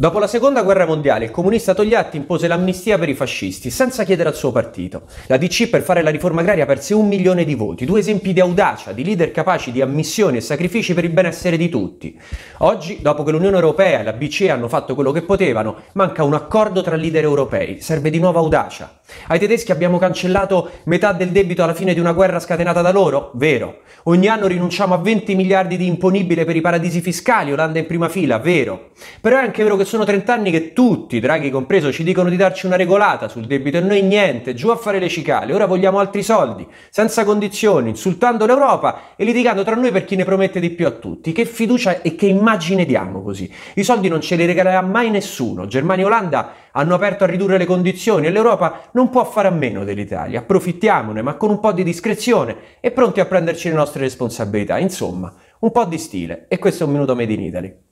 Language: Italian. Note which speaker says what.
Speaker 1: Dopo la seconda guerra mondiale, il comunista Togliatti impose l'amnistia per i fascisti, senza chiedere al suo partito. La DC per fare la riforma agraria perse un milione di voti, due esempi di audacia, di leader capaci di ammissioni e sacrifici per il benessere di tutti. Oggi, dopo che l'Unione Europea e la BCE hanno fatto quello che potevano, manca un accordo tra leader europei, serve di nuovo audacia. Ai tedeschi abbiamo cancellato metà del debito alla fine di una guerra scatenata da loro? Vero. Ogni anno rinunciamo a 20 miliardi di imponibile per i paradisi fiscali, Olanda in prima fila? Vero. Però è anche vero che sono 30 anni che tutti, Draghi compreso, ci dicono di darci una regolata sul debito e noi niente, giù a fare le cicale, ora vogliamo altri soldi, senza condizioni, insultando l'Europa e litigando tra noi per chi ne promette di più a tutti. Che fiducia e che immagine diamo così? I soldi non ce li regalerà mai nessuno. Germania e Olanda hanno aperto a ridurre le condizioni e l'Europa non può fare a meno dell'Italia. Approfittiamone, ma con un po' di discrezione e pronti a prenderci le nostre responsabilità. Insomma, un po' di stile e questo è un minuto made in Italy.